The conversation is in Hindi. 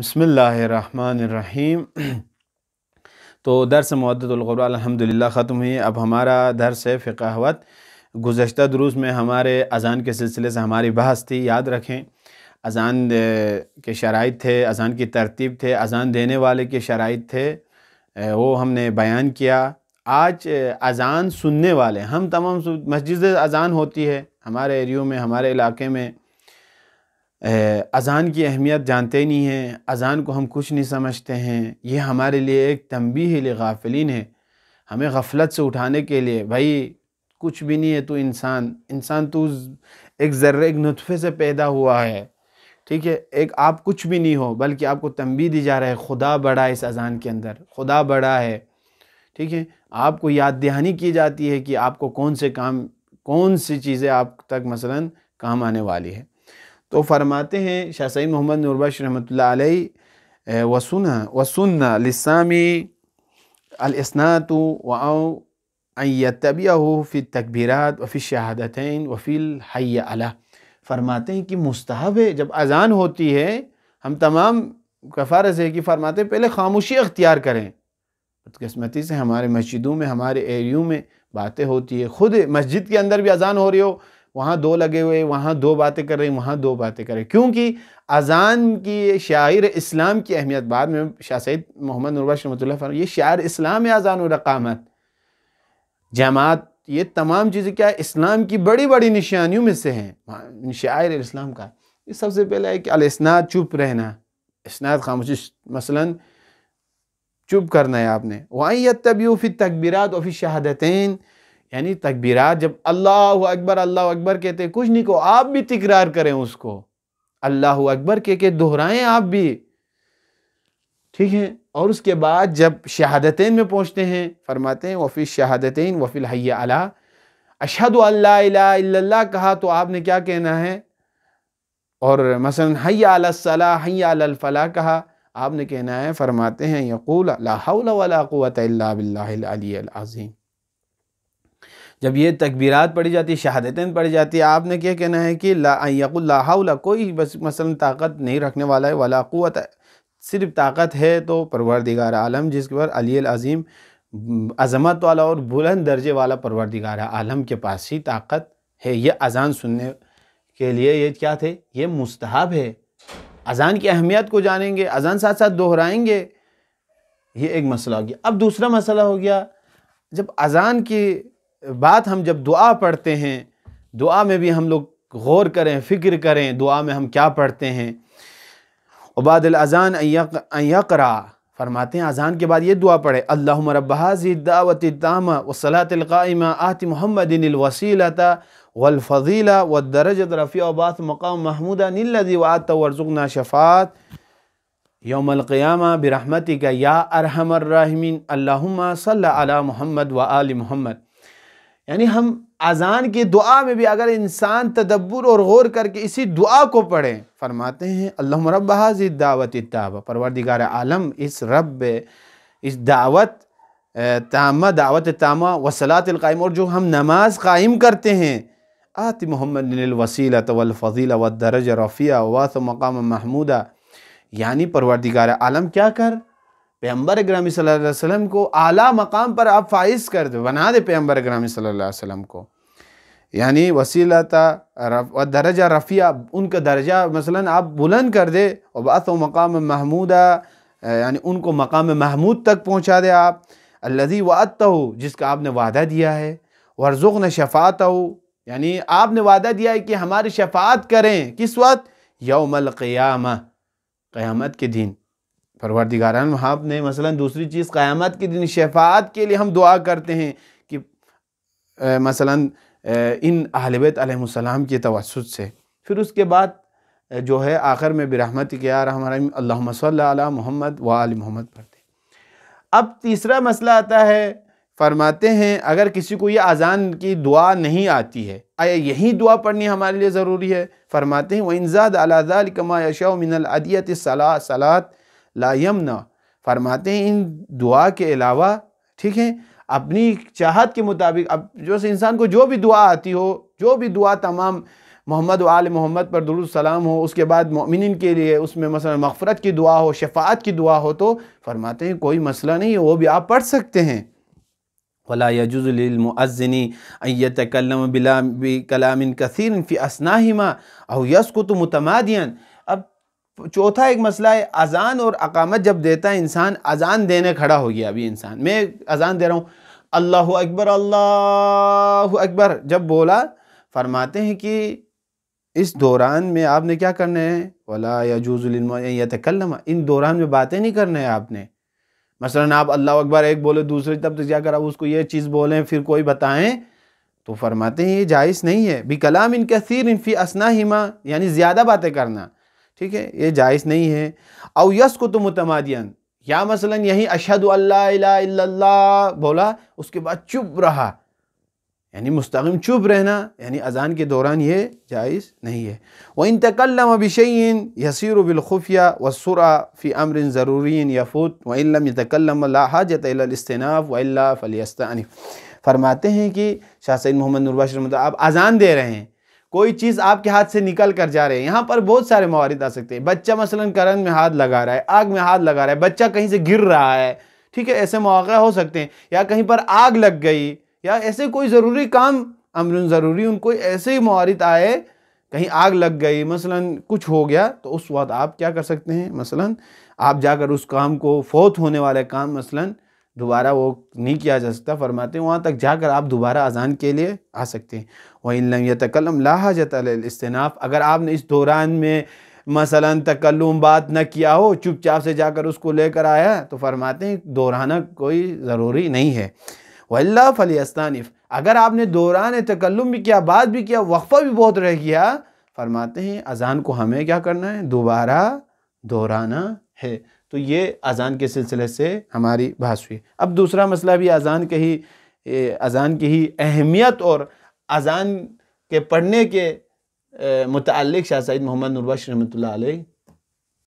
बसमीम तो दरस मदतुल़ुरा अलहमदिल्ला ख़त्म हुई अब हमारा दरस है फ़िकावत गुज्त दुरूस में हमारे अज़ान के सिलसिले से हमारी बहस थी याद रखें अज़ान के शराइ थे अज़ान की तरतीब थे अज़ान देने वाले के शराइ थे वो हमने बयान किया आज अज़ान सुनने वाले हम तमाम मस्जिद अज़ान होती है हमारे एरियो में हमारे इलाके में अज़ान की अहमियत जानते नहीं हैं अज़ान को हम कुछ नहीं समझते हैं ये हमारे लिए एक तंबी ही गाफिलिन है हमें गफलत से उठाने के लिए भाई कुछ भी नहीं है तो इंसान इंसान तो एक ज़र्रे एक नुतफ़े से पैदा हुआ है ठीक है एक आप कुछ भी नहीं हो बल्कि आपको तंबी दी जा रहा है खुदा बड़ा है इस अज़ान के अंदर खुदा बड़ा है ठीक है आपको याद दहानी की जाती है कि आपको कौन से काम कौन सी चीज़ें आप तक मसलन काम आने वाली है तो फरमाते हैं शाह सही मोहम्मद नूरबाश रहमत लाई वसुना वसुन्ना लसामी अलसनात वतबिया फ़ी तकबीरत वफ़ी शहादतन वफ़ील हया अला फरमाते हैं कि मुस्तहब है जब अज़ान होती है हम तमाम कफारत है कि फरमाते हैं पहले खामोशी अख्तियार करें बदकस्मती से हमारे मस्जिदों में हमारे एरियो में बातें होती है ख़ुद मस्जिद के अंदर भी अज़ान हो रही हो वहाँ दो लगे हुए वहाँ दो बातें कर रहे हैं वहाँ दो बातें कर रहे हैं क्योंकि अजान की शायर इस्लाम की अहमियत बाद में शाह सैद मोहम्मद नरवाश रमत फर ये शायर इस्लाम है अजान रकामत जमात ये तमाम चीज़ें क्या है इस्लाम की बड़ी बड़ी निशानियों में से हैं शायर इस्लाम का ये सबसे पहला है कि अलस्नाद चुप रहना इसनाद खामोशी मसला चुप करना है आपने वहीं तबी फ़िर तकबीरत और फिर शहादतें यानी तकबीरात जब अल्लाह अकबर अल्लाह अकबर कहते कुछ नहीं को आप भी तकरार करें उसको अल्लाह अकबर के के दोहराएं आप भी ठीक है और उसके बाद जब शहादतें में पहुँचते हैं फरमाते हैं वफ़ी शहादतें वफ़ी हैया अला अशद अल्ला कहा तो आपने क्या कहना है और मसलन हैया अलसला हैया अलफला कहा आपने कहना है फरमाते हैं यकूल लाला वला बिल्लाज़ीम जब ये तकबीरात पढ़ी जाती है शहादतें पढ़ी जाती है आपने क्या कहना है कि लाकुल्ला कोई बस मसलन ताकत नहीं रखने वाला है वाला क़वत है सिर्फ ताकत है तो परवरदिगार आलम जिसके पर अली अज़ीम अज़मत वाला और बुलंद दर्जे वाला परवरदिगार आलम के पास ही ताकत है ये अज़ान सुनने के लिए ये क्या थे ये मुस्तहब है अज़ान की अहमियत को जानेंगे अज़ान साथ साथ दोहराएंगे ये एक मसला हो गया अब दूसरा मसला हो गया जब अज़ान की बात हम जब दुआ पढ़ते हैं दुआ में भी हम लोग गौर करें फ़िक्र करें दुआ में हम क्या पढ़ते हैं उबादल अजान अयकरा फरमाते हैं अजान के बाद ये दुआ पढ़े अल्लाह दाम वसलातम आत महमदिनवसीलता वलफ़ीला व दरज रफ़ी वबात मकाम महमूदा नीलि वात शफ़ात योमलक़यामा बरहमती का या रहमिन अल्लाम सल महमद व आल महमद यानी हम अज़ान की दुआ में भी अगर इंसान तदब्बर और गौर करके इसी दुआ को पढ़ें फरमाते हैं अल्लाह रब हाज दावत दावा परवरदिगार आलम इस रब इस दावत तामा दावत तामा वसलातम और जो हम नमाज कायम करते हैं आति मोहम्मद वसीला तवलफ़ीला व दरज रफ़िया वास मकाम महमूदा यानी परवरदिगार आलम क्या कर पैम्बर ग्रामी सल्लम को आला मकाम पर आप फाइज कर दे बना दे पैम्बर ग्रामी सल्लम को यानी वसीला रफ, दर्जा रफ़िया उनका दर्जा मसला आप बुलंद कर दे और बात व मकाम महमूदा यानी उनको मकाम महमूद तक पहुँचा दे आप अल्लजी वादा हो जिसका आपने वादा दिया है ने शफात हो यानी आपने वादा दिया है कि हमारी शफात करें किस वक्त यौमल क़याम क़यामत के दिन परवरदिगारान वहाँ ने मसलन दूसरी चीज़ क़यामत के दिन शफात के लिए हम दुआ करते हैं कि मसला मसलन इन अहलबैत आलम के तवसत से फिर उसके बाद जो है आखिर में बिरहमत के यार हमारा अल्लाह सल मोहम्मद आल मोहम्मद पढ़ते अब तीसरा मसला आता है फरमाते हैं अगर किसी को ये अजान की दुआ नहीं आती है आया यही दुआ पढ़नी हमारे लिए ज़रूरी है फरमाते हैं वह इंजाद अलाजाल कमा यशा मिनल अदियत सला सलात ला फरमाते हैं इन दुआ के अलावा ठीक है अपनी चाहत के मुताबिक अब जो इंसान को जो भी दुआ आती हो जो भी दुआ तमाम मोहम्मद वाल मोहम्मद पर दरुसलाम हो उसके बाद ममिन के लिए उसमें मसला मफ़रत की दुआ हो शफात की दुआ हो तो फरमाते हैं कोई मसला नहीं है वो भी आप पढ़ सकते हैं वला यजुज़लमज़नी अयतकलम बिला कलामिन कसीर फ़ी असनाहिमा अव यसकुत मुतमादियन चौथा एक मसला है अज़ान और अकामत जब देता है इंसान अज़ान देने खड़ा हो गया अभी इंसान मैं अज़ान दे रहा हूँ अल्लाह अकबर अल्लाह अकबर जब बोला फरमाते हैं कि इस दौरान में आपने क्या करना है वला या तकलमा इन दौरान में बातें नहीं करना है आपने मसला आप अल्लाह अकबर एक बोले दूसरे तब तक तो जाकर आप उसको ये चीज़ बोलें फिर कोई बताएं तो फरमाते हैं ये जायज़ नहीं है कलाम इन कसर इनफ़ी असना हिमा यानी ज़्यादा बातें करना ठीक है ये जायज़ नहीं है अवयस को तो मुतमादियन या मसलन यही अशद अल्लाह बोला उसके बाद चुप रहा यानी मुस्तम चुप रहना यानी अजान के दौरान ये जायज़ नहीं है वह इन तकलम बिशन यसीर बिलखुफिया वसुरा फ़ी अमर ज़रूरी यफूत वम तकलम लाजतनाफ़ वल्ला फ़लियस्तानी फरमाते हैं कि शाह सैद मोहम्मद नूरबाश आप अजान दे रहे हैं कोई चीज़ आपके हाथ से निकल कर जा रहे हैं यहाँ पर बहुत सारे मवारद आ सकते हैं बच्चा मसलन करण में हाथ लगा रहा है आग में हाथ लगा रहा है बच्चा कहीं से गिर रहा है ठीक है ऐसे मौक़े हो सकते हैं या कहीं पर आग लग गई या ऐसे कोई ज़रूरी काम अमरुन ज़रूरी उनको ऐसे ही मवारद आए कहीं आग लग गई मसलन कुछ हो गया तो उस वक्त आप क्या कर सकते हैं मसलन आप जाकर उस काम को फोत होने वाले काम मसलन दोबारा वो नहीं किया जा सकता फरमाते हैं वहाँ तक जाकर आप दोबारा अजान के लिए आ सकते हैं वही तकलम लाहा जतनाफ़ अगर आपने इस दौरान में मसला तकल्लुम बात न किया हो चुपचाप से जाकर उसको लेकर आया तो फरमाते हैं दोहराना कोई ज़रूरी नहीं है वल्ला फलिस्तानिफ़ अगर आपने दौरान तकल्लुम भी किया बात भी किया वक्फ़ा भी बहुत रह गया फरमाते हैं अजान को हमें क्या करना है दोबारा दोहराना है तो ये अज़ान के सिलसिले से हमारी बहस हुई अब दूसरा मसला भी अज़ान के ही अज़ान की ही अहमियत और अज़ान के पढ़ने के मुतल शाह सैद मोहम्मद नरवाश रमत